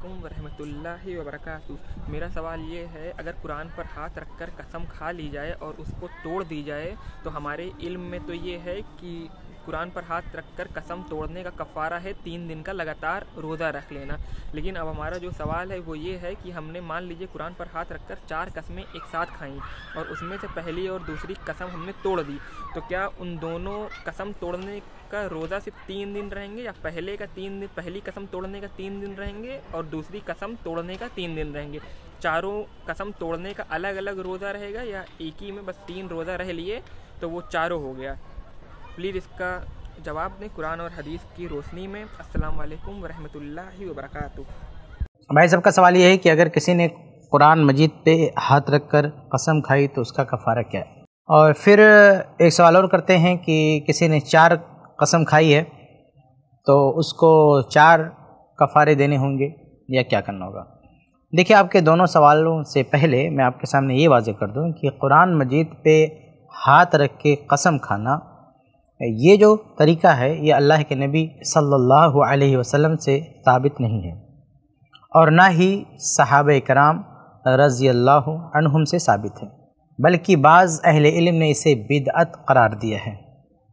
अल्लाम वरहमतुल्लाहि वबरकातु मेरा सवाल ये है अगर कुरान पर हाथ रखकर कसम खा ली जाए और उसको तोड़ दी जाए तो हमारे इल्म में तो ये है कि कुरान पर हाथ रख कर कसम तोड़ने का कफ़ारा है तीन दिन का लगातार रोज़ा रख लेना लेकिन अब हमारा जो सवाल है वो ये है कि हमने मान लीजिए कुरान पर हाथ रख कर चार कसमें एक साथ खाई और उसमें से पहली और दूसरी कसम हमने तोड़ दी तो क्या उन दोनों कसम तोड़ने का रोज़ा सिर्फ तीन दिन रहेंगे या पहले का तीन दिन पहली कसम तोड़ने का तीन दिन रहेंगे और दूसरी कसम तोड़ने का तीन दिन रहेंगे चारों कसम तोड़ने का अलग अलग रोज़ा रहेगा या एक ही में बस तीन रोज़ा रह लिए तो वो चारों हो गया प्लीज़ इसका जवाब दें कुरान और हदीस की रोशनी में अस्सलाम वालेकुम रहमतुल्लाहि भाई सबका सवाल यह है कि अगर किसी ने कुरान मजीद पे हाथ रख कर कसम खाई तो उसका कफ़ारा क्या है और फिर एक सवाल और करते हैं कि किसी ने चार कसम खाई है तो उसको चार कफ़ारे देने होंगे या क्या करना होगा देखिए आपके दोनों सवालों से पहले मैं आपके सामने ये वाजे कर दूं कि कुरान मजीद पे हाथ रख के कसम खाना ये जो तरीका है ये अल्लाह के नबी सल्लल्लाहु अलैहि वसल्लम से साबित नहीं है और ना ही सहाब कराम रज़ी अल्लाह से साबित है बल्कि बाज़ अहल इल्म ने इसे बिदअत करार दिया है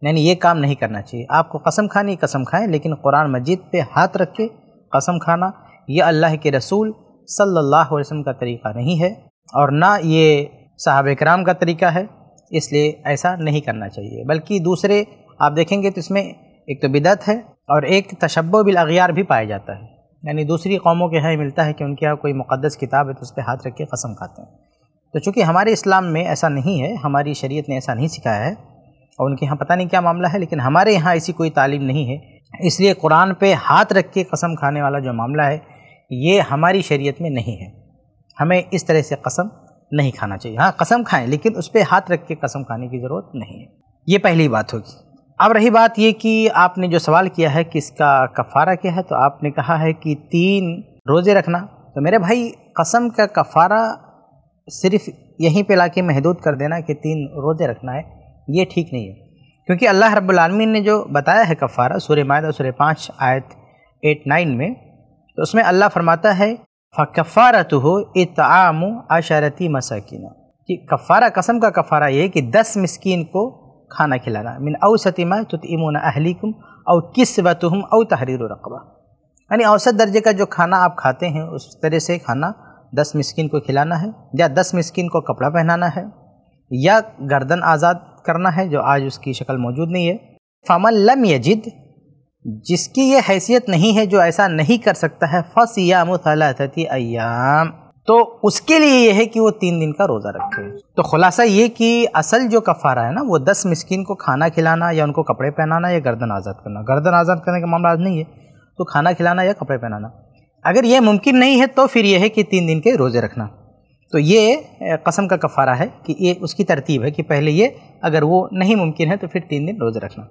यानी ये काम नहीं करना चाहिए आपको कसम खानी कसम खाएं लेकिन कुरान मजीद पे हाथ रख के कसम खाना ये अल्लाह के रसूल सल्लल्लाहु अलैहि वसल्लम का तरीका नहीं है और ना ये साहब कराम का तरीका है इसलिए ऐसा नहीं करना चाहिए बल्कि दूसरे आप देखेंगे तो इसमें एक तो बिदत है और एक तशब्बो बिलअगियार भी पाया जाता है यानी दूसरी कौमों के यहाँ मिलता है कि उनके यहाँ कोई मुक़दस किताब है तो उस पर हाथ रख के कसम खाते हैं तो चूँकि हमारे इस्लाम में ऐसा नहीं है हमारी शरीयत ने ऐसा नहीं सिखाया है और उनके यहाँ पता नहीं क्या मामला है लेकिन हमारे यहाँ ऐसी कोई तालीम नहीं है इसलिए कुरान पे हाथ रख के कसम खाने वाला जो मामला है ये हमारी शरीयत में नहीं है हमें इस तरह से कसम नहीं खाना चाहिए हाँ कसम खाएं लेकिन उस पर हाथ रख के कसम खाने की ज़रूरत नहीं है ये पहली बात होगी अब रही बात ये कि आपने जो सवाल किया है कि इसका कफ़ारा क्या है तो आपने कहा है कि तीन रोज़े रखना तो मेरे भाई कसम का कफ़ारा सिर्फ यहीं पे लाके महदूद कर देना कि तीन रोज़े रखना है ये ठीक नहीं है क्योंकि अल्लाह रब्बुलमीन ने जो बताया है कफ़ारा सूर्य मायदा सूर्य पाँच आयत एट नाइन में तो उसमें अल्लाह फरमाता है फ़ारत हो इतम आशारती मसाकिन कि कफ़ारा कसम का कफ़ारा ये कि दस मस्किन को खाना खिलाना मिन औसतिमा तुतमोन अहलिकुम और किस वतुम और तहरीर रकबा यानी औसत दर्जे का जो खाना आप खाते हैं उस तरह से खाना दस मस्किन को खिलाना है या दस मस्किन को कपड़ा पहनाना है या गर्दन आज़ाद करना है जो आज उसकी शक्ल मौजूद नहीं है फ़ामन लम यजिद जिसकी ये हैसियत नहीं है जो ऐसा नहीं कर सकता है फसियाम थलाथती अयाम तो उसके लिए यह है कि वो तीन दिन का रोज़ा रखे तो खुलासा ये कि असल जो कफ़ारा है ना वो दस मिसकिन को खाना खिलाना या उनको कपड़े पहनाना या गर्दन आज़ाद करना गर्दन आज़ाद करने का मामला आज नहीं है तो खाना खिलाना या कपड़े पहनाना अगर ये मुमकिन नहीं है तो फिर यह है कि तीन दिन के रोज़े रखना तो ये कसम का कफ़ारा है कि ये उसकी तरतीब है कि पहले ये अगर वो नहीं मुमकिन है तो फिर तीन दिन रोज़े रखना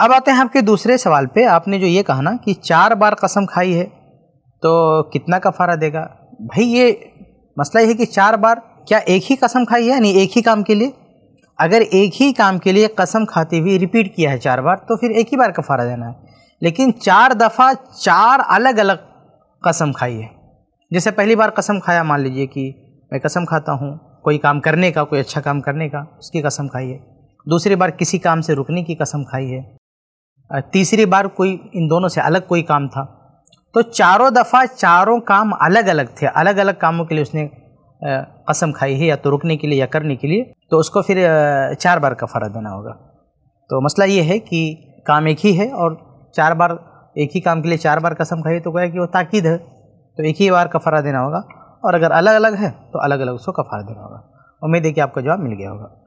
अब आते हैं आपके दूसरे सवाल पे आपने जो ये कहा ना कि चार बार कसम खाई है तो कितना कफारा देगा भाई ये मसला ये है कि चार बार क्या एक ही कसम खाई है यानी एक ही काम के लिए अगर एक ही काम के लिए कसम खाते हुए रिपीट किया है चार बार तो फिर एक ही बार कफारा देना है लेकिन चार दफ़ा चार अलग अलग कसम खाई है जैसे पहली बार कसम खाया मान लीजिए कि मैं कसम खाता हूँ कोई काम करने का कोई अच्छा काम करने का उसकी कसम खाई है दूसरी बार किसी काम से रुकने की कसम खाई है तीसरी बार कोई इन दोनों से अलग कोई काम था तो चारों दफ़ा चारों काम अलग अलग थे अलग अलग कामों के लिए उसने कसम खाई है या तो रुकने के लिए या करने के लिए तो उसको फिर चार बार का फ़र्ज देना होगा तो मसला ये है कि काम एक ही है और चार बार एक ही काम के लिए चार बार कसम खाई तो गया कि वो ताकिद है तो एक ही बार कफारा देना होगा और अगर अलग अलग है तो अलग अलग उसको कफारा देना होगा उम्मीद है कि आपका जवाब मिल गया होगा